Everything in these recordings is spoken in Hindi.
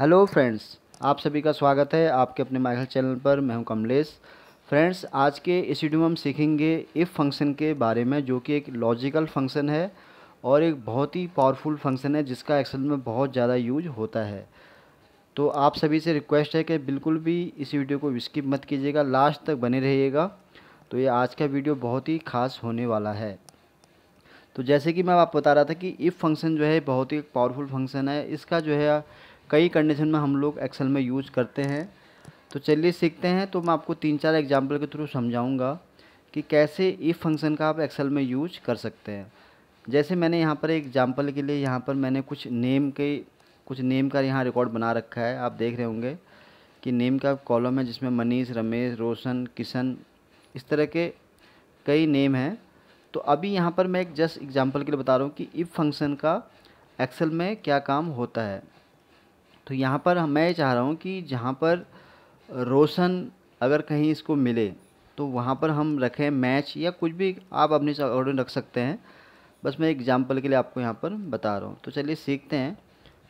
हेलो फ्रेंड्स आप सभी का स्वागत है आपके अपने माइकल चैनल पर मैं हूं कमलेश फ्रेंड्स आज के इस वीडियो में हम सीखेंगे इफ़ फंक्शन के बारे में जो कि एक लॉजिकल फंक्शन है और एक बहुत ही पावरफुल फंक्शन है जिसका एक्सेल में बहुत ज़्यादा यूज होता है तो आप सभी से रिक्वेस्ट है कि बिल्कुल भी इस वीडियो को स्किप मत कीजिएगा लास्ट तक बने रहिएगा तो ये आज का वीडियो बहुत ही खास होने वाला है तो जैसे कि मैं आपको बता रहा था कि इफ़ फंक्शन जो है बहुत ही पावरफुल फंक्शन है इसका जो है कई कंडीशन में हम लोग एक्सेल में यूज करते हैं तो चलिए सीखते हैं तो मैं आपको तीन चार एग्जाम्पल के थ्रू समझाऊँगा कि कैसे इफ़ फंक्शन का आप एक्सेल में यूज कर सकते हैं जैसे मैंने यहाँ पर एक एग्जाम्पल के लिए यहाँ पर मैंने कुछ नेम के कुछ नेम का यहाँ रिकॉर्ड बना रखा है आप देख रहे होंगे कि नेम का कॉलम है जिसमें मनीष रमेश रोशन किशन इस तरह के कई नेम हैं तो अभी यहाँ पर मैं एक जस्ट एग्जाम्पल के लिए बता रहा हूँ कि इफ़ फंक्शन का एक्सेल में क्या काम होता है तो यहाँ पर मैं चाह रहा हूँ कि जहाँ पर रोशन अगर कहीं इसको मिले तो वहाँ पर हम रखें मैच या कुछ भी आप अपने ऑर्डर रख सकते हैं बस मैं एग्ज़ाम्पल के लिए आपको यहाँ पर बता रहा हूँ तो चलिए सीखते हैं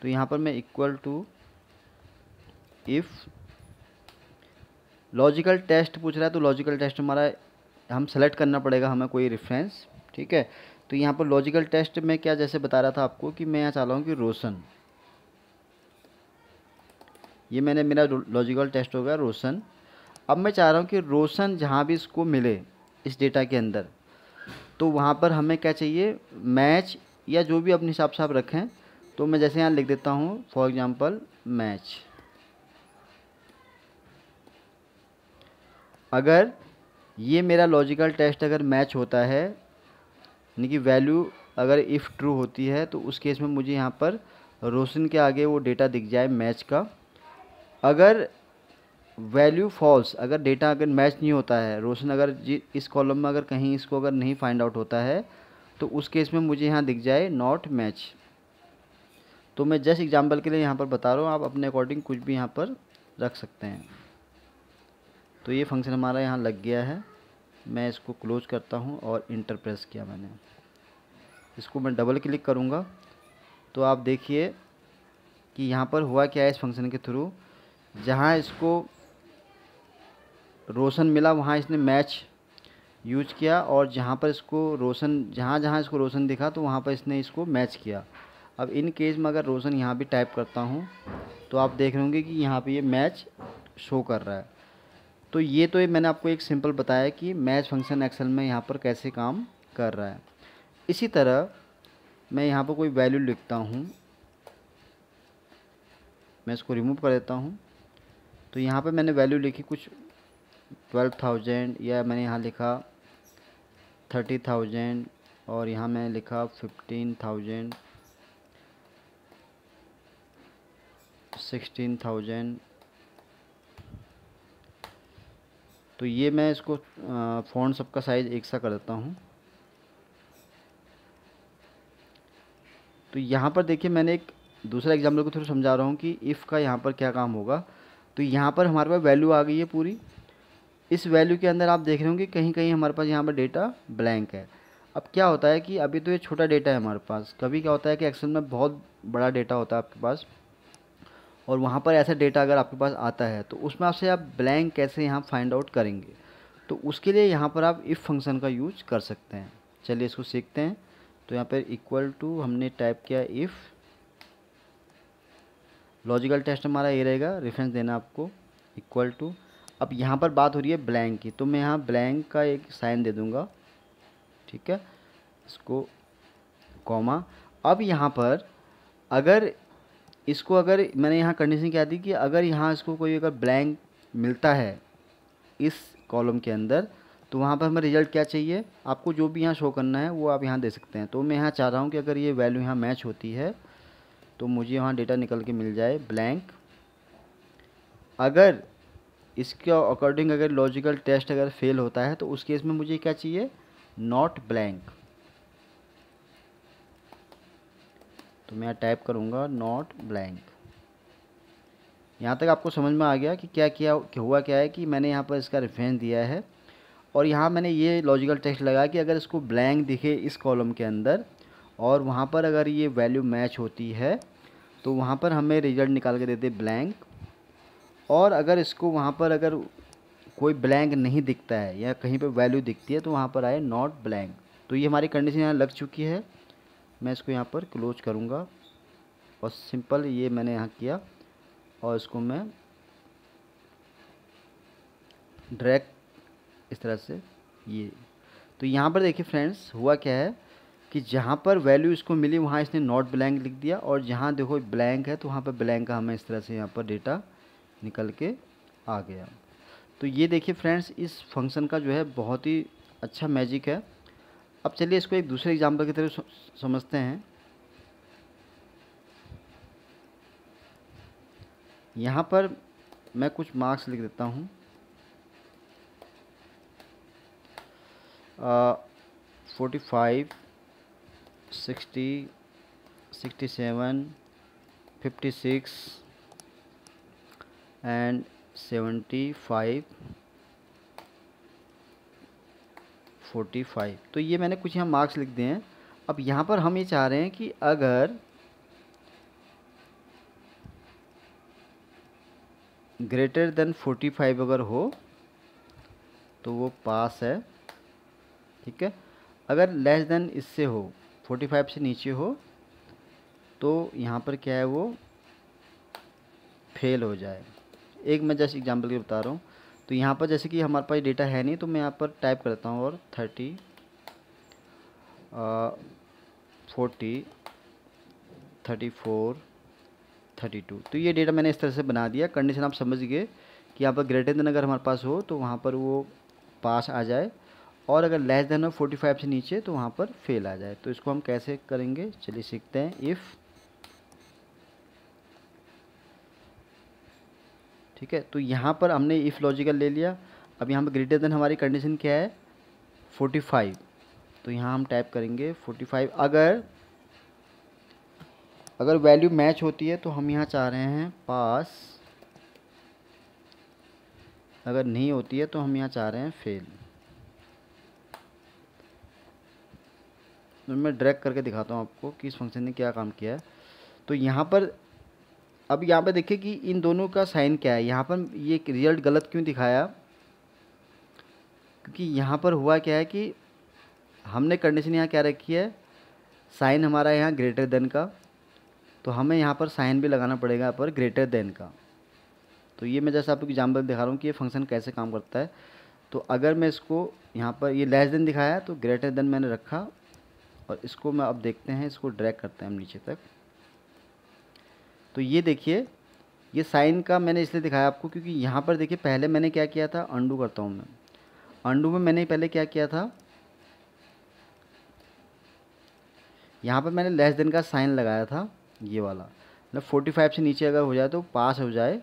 तो यहाँ पर मैं equal to if logical test पूछ रहा है तो लॉजिकल टेस्ट हमारा हम सेलेक्ट करना पड़ेगा हमें कोई रेफरेंस ठीक है तो यहाँ पर लॉजिकल टेस्ट में क्या जैसे बता रहा था आपको कि मैं यहाँ चाह रहा हूँ कि रोशन ये मैंने मेरा लॉजिकल टेस्ट हो गया रोशन अब मैं चाह रहा हूँ कि रोशन जहाँ भी इसको मिले इस डेटा के अंदर तो वहाँ पर हमें क्या चाहिए मैच या जो भी अपने हिसाब से आप रखें तो मैं जैसे यहाँ लिख देता हूँ फॉर एग्ज़ाम्पल मैच अगर ये मेरा लॉजिकल टेस्ट अगर मैच होता है यानी कि वैल्यू अगर इफ़ ट्रू होती है तो उस केस में मुझे यहाँ पर रोशन के आगे वो डेटा दिख जाए मैच का अगर वैल्यू फॉल्स अगर डेटा अगर मैच नहीं होता है रोशन अगर जी इस कॉलम में अगर कहीं इसको अगर नहीं फाइंड आउट होता है तो उस केस में मुझे यहाँ दिख जाए नॉट मैच तो मैं जस्ट एग्जाम्पल के लिए यहाँ पर बता रहा हूँ आप अपने अकॉर्डिंग कुछ भी यहाँ पर रख सकते हैं तो ये फंक्शन हमारा यहाँ लग गया है मैं इसको क्लोज करता हूँ और इंटरप्रेस किया मैंने इसको मैं डबल क्लिक करूँगा तो आप देखिए कि यहाँ पर हुआ क्या है इस फंक्शन के थ्रू जहाँ इसको रोशन मिला वहाँ इसने मैच यूज किया और जहाँ पर इसको रोशन जहाँ जहाँ इसको रोशन दिखा तो वहाँ पर इसने इसको मैच किया अब इन केस में अगर रोशन यहाँ भी टाइप करता हूँ तो आप देख रहे होंगे कि यहाँ पे ये मैच शो कर रहा है तो ये तो ये मैंने आपको एक सिंपल बताया कि मैच फंक्शन एक्सेल में यहाँ पर कैसे काम कर रहा है इसी तरह मैं यहाँ पर कोई वैल्यू लिखता हूँ मैं इसको रिमूव कर देता हूँ तो यहाँ पे मैंने वैल्यू लिखी कुछ ट्वेल्व थाउजेंड या मैंने यहाँ लिखा थर्टी थाउजेंड और यहाँ मैंने लिखा फिफ्टीन थाउजेंड सिक्सटीन थाउजेंड तो ये मैं इसको फ़ोन सबका साइज़ एक सा कर देता हूँ तो यहाँ पर देखिए मैंने एक दूसरा एग्जाम्पल को थ्रू समझा रहा हूँ कि इफ़ का यहाँ पर क्या काम होगा तो यहाँ पर हमारे पास वैल्यू आ गई है पूरी इस वैल्यू के अंदर आप देख रहे होंगे कहीं कहीं हमारे पास यहाँ पर डेटा ब्लैंक है अब क्या होता है कि अभी तो ये छोटा डेटा है हमारे पास कभी क्या होता है कि एक्सेल में बहुत बड़ा डेटा होता है आपके पास और वहाँ पर ऐसा डेटा अगर आपके पास आता है तो उसमें आपसे आप ब्लैंक कैसे यहाँ फाइंड आउट करेंगे तो उसके लिए यहाँ पर आप इफ़ फंक्शन का यूज कर सकते हैं चलिए इसको सीखते हैं तो यहाँ पर इक्वल टू हमने टाइप किया इफ़ लॉजिकल टेस्ट हमारा ये रहेगा रेफरेंस देना आपको इक्वल टू अब यहाँ पर बात हो रही है ब्लैंक की तो मैं यहाँ ब्लैंक का एक साइन दे दूँगा ठीक है इसको कॉमा अब यहाँ पर अगर इसको अगर मैंने यहाँ कंडीशन क्या दी कि अगर यहाँ इसको कोई अगर ब्लैंक मिलता है इस कॉलम के अंदर तो वहाँ पर हमें रिजल्ट क्या चाहिए आपको जो भी यहाँ शो करना है वो आप यहाँ दे सकते हैं तो मैं यहाँ चाह रहा हूँ कि अगर ये वैल्यू यहाँ मैच होती है तो मुझे यहाँ डेटा निकल के मिल जाए ब्लैंक अगर इसके अकॉर्डिंग अगर लॉजिकल टेस्ट अगर फेल होता है तो उस केस में मुझे क्या चाहिए नॉट ब्लैंक तो मैं टाइप करूँगा नॉट ब्लैंक यहाँ तक आपको समझ में आ गया कि क्या किया कि हुआ क्या है कि मैंने यहाँ पर इसका रेफरेंस दिया है और यहाँ मैंने ये लॉजिकल टेस्ट लगाया कि अगर इसको ब्लैंक दिखे इस कॉलम के अंदर और वहाँ पर अगर ये वैल्यू मैच होती है तो वहाँ पर हमें रिजल्ट निकाल के देते ब्लैंक और अगर इसको वहाँ पर अगर कोई ब्लैंक नहीं दिखता है या कहीं पे वैल्यू दिखती है तो वहाँ पर आए नॉट ब्लैंक तो ये हमारी कंडीशन यहाँ लग चुकी है मैं इसको यहाँ पर क्लोज करूँगा और सिंपल ये मैंने यहाँ किया और इसको मैं ड्रैग इस तरह से ये तो यहाँ पर देखिए फ्रेंड्स हुआ क्या है कि जहाँ पर वैल्यू इसको मिली वहाँ इसने नॉट ब्लैंक लिख दिया और जहाँ देखो ब्लैंक है तो वहाँ पर ब्लैंक का हमें इस तरह से यहाँ पर डेटा निकल के आ गया तो ये देखिए फ्रेंड्स इस फंक्शन का जो है बहुत ही अच्छा मैजिक है अब चलिए इसको एक दूसरे एग्जाम्पल की तरफ समझते हैं यहाँ पर मैं कुछ मार्क्स लिख देता हूँ forty five sixty sixty seven fifty six and seventy five forty five तो ये मैंने कुछ यहाँ मार्क्स लिख दिए हैं अब यहाँ पर हम ये चाह रहे हैं कि अगर ग्रेटर देन फोर्टी फाइव अगर हो तो वो पास है ठीक है अगर लेस देन इससे हो फोर्टी फाइव से नीचे हो तो यहाँ पर क्या है वो फेल हो जाए एक मैं जैसे एग्जांपल के बता रहा हूँ तो यहाँ पर जैसे कि हमारे पास डेटा है नहीं तो मैं यहाँ पर टाइप करता हूँ और thirty forty thirty four thirty two तो ये डेटा मैंने इस तरह से बना दिया कंडीशन आप समझ गए कि यहाँ पर ग्रेटर देन अगर हमारे पास हो तो वहाँ पर वो पास आ जाए और अगर लेस देन ऑफ फ़ाइव से नीचे तो वहाँ पर फेल आ जाए तो इसको हम कैसे करेंगे चलिए सीखते हैं इफ़ ठीक है तो यहाँ पर हमने इफ़ लॉजिकल ले लिया अब यहाँ पर ग्रेटर देन हमारी कंडीशन क्या है फोर्टी फाइव तो यहाँ हम टाइप करेंगे फोर्टी फाइव अगर अगर वैल्यू मैच होती है तो हम यहाँ चाह रहे हैं पास अगर नहीं होती है तो हम यहाँ चाह रहे हैं फेल तो मैं ड्रैग करके दिखाता हूँ आपको कि इस फंक्शन ने क्या काम किया है तो यहाँ पर अब यहाँ पर देखिए कि इन दोनों का साइन क्या है यहाँ पर ये रिजल्ट गलत क्यों दिखाया क्योंकि यहाँ पर हुआ क्या है कि हमने कंडीशन यहाँ क्या रखी है साइन हमारा यहाँ ग्रेटर देन का तो हमें यहाँ पर साइन भी लगाना पड़ेगा पर ग्रेटर देन का तो ये मैं जैसे आपको एग्जाम्पल दिखा रहा हूँ कि ये फंक्शन कैसे काम करता है तो अगर मैं इसको यहाँ पर ये लेस देन दिखाया तो ग्रेटर देन मैंने रखा और इसको मैं अब देखते हैं इसको ड्रैग करते हैं हम नीचे तक तो ये देखिए ये साइन का मैंने इसलिए दिखाया आपको क्योंकि यहाँ पर देखिए पहले मैंने क्या किया था अंडू करता हूँ मैं अंडू में मैंने पहले क्या किया था यहाँ पर मैंने लेस देन का साइन लगाया था ये वाला मतलब फोर्टी फाइव से नीचे अगर हो जाए तो पास हो जाए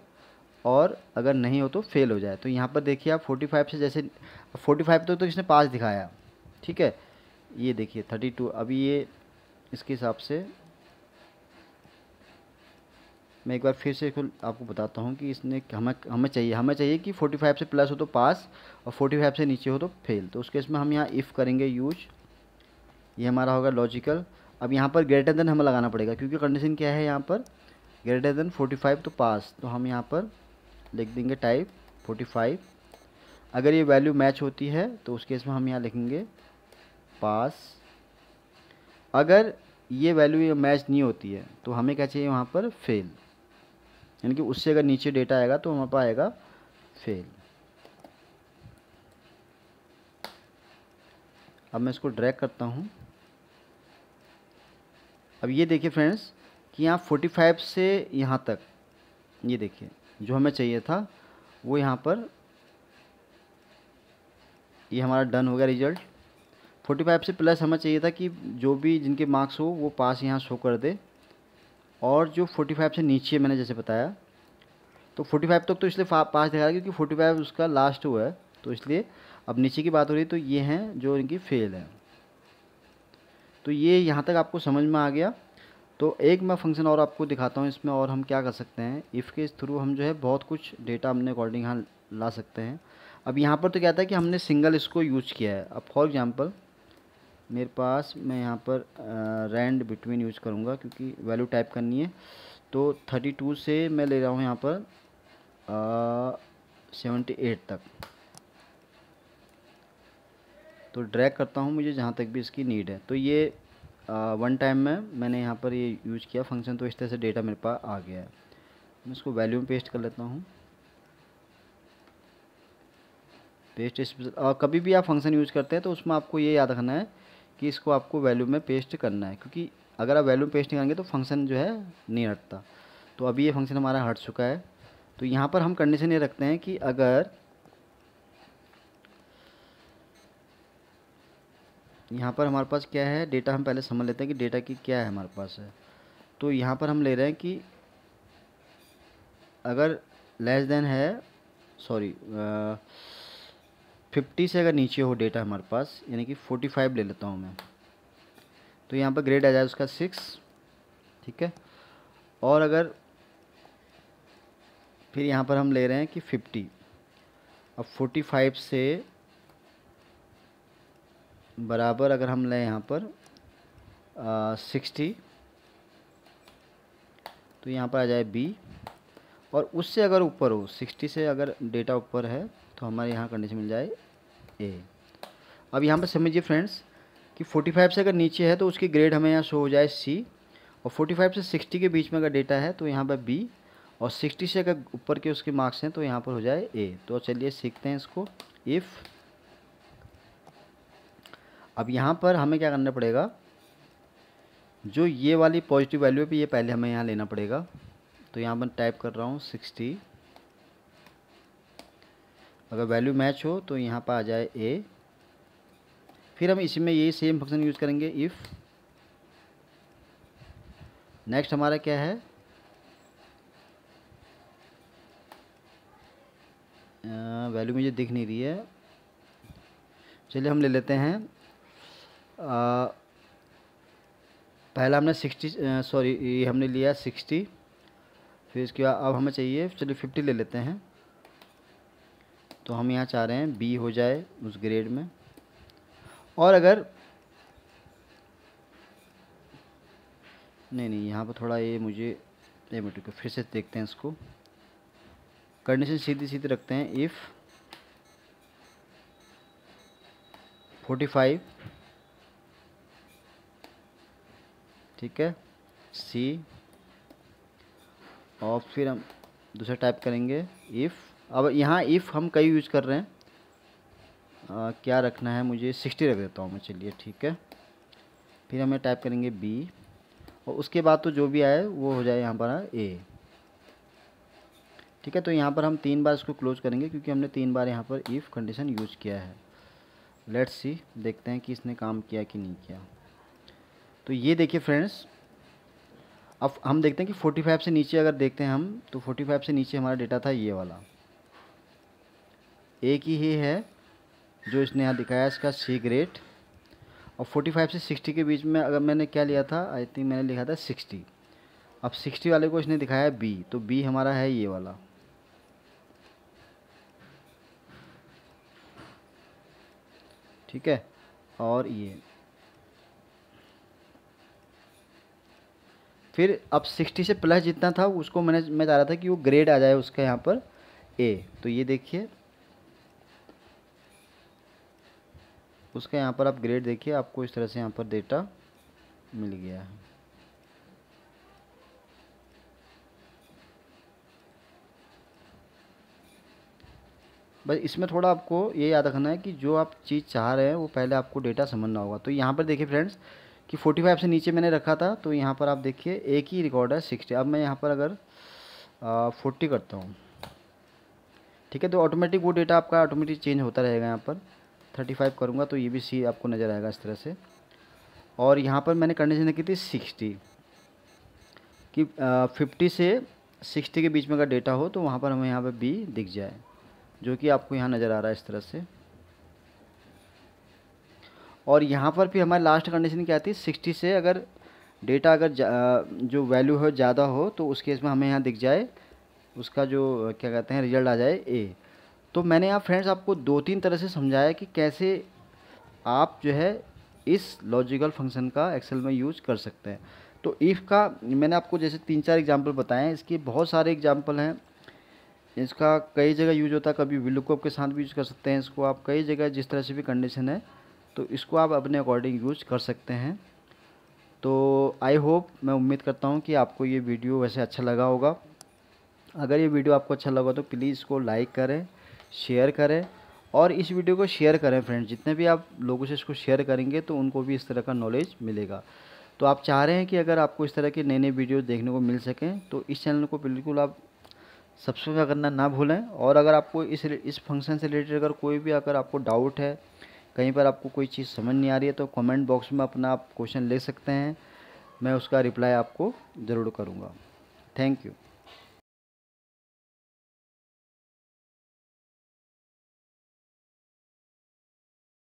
और अगर नहीं हो तो फेल हो जाए तो यहाँ पर देखिए आप फोर्टी फाइव से जैसे फोर्टी फाइव तो, तो इसने पास दिखाया ठीक है ये देखिए थर्टी टू अभी ये इसके हिसाब से मैं एक बार फिर से आपको बताता हूँ कि इसने हमें हमें चाहिए हमें चाहिए कि फोर्टी फाइव से प्लस हो तो पास और फोर्टी फाइव से नीचे हो तो फेल तो उसके इसमें हम यहाँ इफ़ करेंगे यूज ये हमारा होगा लॉजिकल अब यहाँ पर ग्रेटर देन हमें लगाना पड़ेगा क्योंकि कंडीशन क्या है यहाँ पर ग्रेटर देन फोर्टी फाइव तो पास तो हम यहाँ पर लिख देंगे टाइप फोर्टी फाइव अगर ये वैल्यू मैच होती है तो उसके इसमें हम यहाँ लिखेंगे पास अगर ये वैल्यू मैच नहीं होती है तो हमें क्या चाहिए वहाँ पर फेल यानी कि उससे अगर नीचे डेटा आएगा तो वहाँ पर आएगा फेल अब मैं इसको ड्रैग करता हूँ अब ये देखिए फ्रेंड्स कि यहाँ 45 से यहाँ तक ये देखिए जो हमें चाहिए था वो यहाँ पर ये यह हमारा डन हो गया रिजल्ट फोर्टी फाइव से प्लस हमें चाहिए था कि जो भी जिनके मार्क्स हो वो पास यहाँ शो कर दे और जो फोर्टी फाइव से नीचे मैंने जैसे बताया तो फोर्टी फाइव तक तो इसलिए पास दिखा रहा है क्योंकि फोर्टी फाइव उसका लास्ट हुआ है तो इसलिए अब नीचे की बात हो रही है तो ये हैं जो इनकी फेल है तो ये यहाँ तक आपको समझ में आ गया तो एक मैं फंक्शन और आपको दिखाता हूँ इसमें और हम क्या कर सकते हैं इफ़ के थ्रू हम जो है बहुत कुछ डेटा अपने अकॉर्डिंग यहाँ ला सकते हैं अब यहाँ पर तो क्या था कि हमने सिंगल इसको यूज किया है अब फॉर एग्ज़ाम्पल मेरे पास मैं यहाँ पर रैंड बिटवीन यूज़ करूँगा क्योंकि वैल्यू टाइप करनी है तो थर्टी टू से मैं ले रहा हूँ यहाँ पर सेवेंटी एट तक तो ड्रैग करता हूँ मुझे जहाँ तक भी इसकी नीड है तो ये वन टाइम में मैंने यहाँ पर ये यूज़ किया फंक्शन तो इस तरह से डेटा मेरे पास आ गया है मैं इसको वैल्यू में पेस्ट कर लेता हूँ पेस्ट इस कभी भी आप फंक्शन यूज़ करते हैं तो उसमें आपको ये याद रखना है कि इसको आपको वैल्यू में पेस्ट करना है क्योंकि अगर आप वैल्यू पेस्ट नहीं करेंगे तो फंक्शन जो है नहीं हटता तो अभी ये फंक्शन हमारा हट चुका है तो यहाँ पर हम कंडीशन ये रखते हैं कि अगर यहाँ पर हमारे पास क्या है डेटा हम पहले समझ लेते हैं कि डेटा की क्या है हमारे पास है तो यहाँ पर हम ले रहे हैं कि अगर लेस देन है सॉरी फिफ्टी से अगर नीचे हो डेटा हमारे पास यानी कि फोर्टी फाइव ले लेता हूँ मैं तो यहाँ पर ग्रेड आ जाए उसका सिक्स ठीक है और अगर फिर यहाँ पर हम ले रहे हैं कि फिफ्टी अब फोर्टी फाइव से बराबर अगर हम लें यहाँ पर सिक्सटी तो यहाँ पर आ जाए बी और उससे अगर ऊपर हो सिक्सटी से अगर डेटा ऊपर है तो हमारे यहाँ कंडीशन मिल जाए ए अब यहाँ पर समझिए फ्रेंड्स कि 45 से अगर नीचे है तो उसकी ग्रेड हमें यहाँ शो हो जाए सी और 45 से 60 के बीच में अगर डेटा है तो यहाँ पर बी और 60 से अगर ऊपर के उसके मार्क्स हैं तो यहाँ पर हो जाए ए तो चलिए सीखते हैं इसको इफ़ अब यहाँ पर हमें क्या करना पड़ेगा जो ये वाली पॉजिटिव वैल्यू पर ये पहले हमें यहाँ लेना पड़ेगा तो यहाँ पर टाइप कर रहा हूँ सिक्सटी अगर वैल्यू मैच हो तो यहाँ पर आ जाए ए फिर हम इसमें यही सेम फंक्शन यूज़ करेंगे इफ़ नेक्स्ट हमारा क्या है वैल्यू मुझे दिख नहीं रही है चलिए हम ले लेते हैं आ, पहला हमने सिक्सटी सॉरी ये हमने लिया सिक्सटी फिर इसके बाद अब हमें चाहिए चलिए फिफ्टी ले लेते हैं तो हम यहाँ चाह रहे हैं बी हो जाए उस ग्रेड में और अगर नहीं नहीं यहाँ पर थोड़ा ये मुझे ये मिनट फिर से देखते हैं इसको कंडीशन सीधी सीधी रखते हैं इफ़ फोर्टी फाइव ठीक है सी और फिर हम दूसरा टाइप करेंगे इफ़ अब यहाँ इफ़ हम कई यूज़ कर रहे हैं आ, क्या रखना है मुझे सिक्सटी रख देता हूँ मैं चलिए ठीक है फिर हमें टाइप करेंगे बी और उसके बाद तो जो भी आए वो हो जाए यहाँ पर ए हाँ, ठीक है तो यहाँ पर हम तीन बार इसको क्लोज करेंगे क्योंकि हमने तीन बार यहाँ पर इफ़ कंडीशन यूज़ किया है लेट्स सी देखते हैं कि इसने काम किया कि नहीं किया तो ये देखिए फ्रेंड्स अब हम देखते हैं कि 45 से नीचे अगर देखते हैं हम तो 45 से नीचे हमारा डेटा था ये वाला एक ही है जो इसने यहाँ दिखाया इसका सी ग्रेड और 45 से 60 के बीच में अगर मैंने क्या लिया था आई थिंक मैंने लिखा था 60 अब 60 वाले को इसने दिखाया बी तो बी हमारा है ये वाला ठीक है और ये फिर अब 60 से प्लस जितना था उसको मैंने मैं चाह रहा था कि वो ग्रेड आ जाए उसका यहाँ पर ए तो ये देखिए उसका यहाँ पर आप ग्रेड देखिए आपको इस तरह से यहाँ पर डेटा मिल गया है बस इसमें थोड़ा आपको ये याद रखना है कि जो आप चीज़ चाह रहे हैं वो पहले आपको डेटा समझना होगा तो यहाँ पर देखिए फ्रेंड्स कि 45 से नीचे मैंने रखा था तो यहाँ पर आप देखिए एक ही रिकॉर्ड है 60 अब मैं यहाँ पर अगर आ, 40 करता हूँ ठीक है तो ऑटोमेटिक वो डेटा आपका ऑटोमेटिक चेंज होता रहेगा यहाँ पर थर्टी फाइव करूँगा तो ये भी सी आपको नज़र आएगा इस तरह से और यहाँ पर मैंने कंडीशन देखी थी सिक्सटी कि फिफ्टी से सिक्सटी के बीच में अगर डेटा हो तो वहाँ पर हमें यहाँ पर बी दिख जाए जो कि आपको यहाँ नज़र आ रहा है इस तरह से और यहाँ पर भी हमारी लास्ट कंडीशन क्या थी सिक्सटी से अगर डेटा अगर जो वैल्यू हो ज़्यादा हो तो उस केस में हमें यहाँ दिख जाए उसका जो क्या कहते हैं रिजल्ट आ जाए ए तो मैंने यहाँ फ्रेंड्स आपको दो तीन तरह से समझाया कि कैसे आप जो है इस लॉजिकल फंक्शन का एक्सेल में यूज कर सकते हैं तो इफ़ का मैंने आपको जैसे तीन चार एग्जाम्पल बताए हैं इसके बहुत सारे एग्जाम्पल हैं इसका कई जगह यूज होता है कभी विलुकअप के साथ भी यूज कर सकते हैं इसको आप कई जगह जिस तरह से भी कंडीशन है तो इसको आप अपने अकॉर्डिंग यूज कर सकते हैं तो आई होप मैं उम्मीद करता हूँ कि आपको ये वीडियो वैसे अच्छा लगा होगा अगर ये वीडियो आपको अच्छा लगा तो प्लीज़ इसको लाइक करें शेयर करें और इस वीडियो को शेयर करें फ्रेंड्स जितने भी आप लोगों से इसको शेयर करेंगे तो उनको भी इस तरह का नॉलेज मिलेगा तो आप चाह रहे हैं कि अगर आपको इस तरह के नए नए वीडियो देखने को मिल सकें तो इस चैनल को बिल्कुल आप सब्सक्राइब करना ना भूलें और अगर आपको इस इस फंक्शन से रिलेटेड अगर कोई भी अगर आपको डाउट है कहीं पर आपको कोई चीज़ समझ नहीं आ रही है तो कमेंट बॉक्स में अपना आप क्वेश्चन ले सकते हैं मैं उसका रिप्लाई आपको ज़रूर करूँगा थैंक यू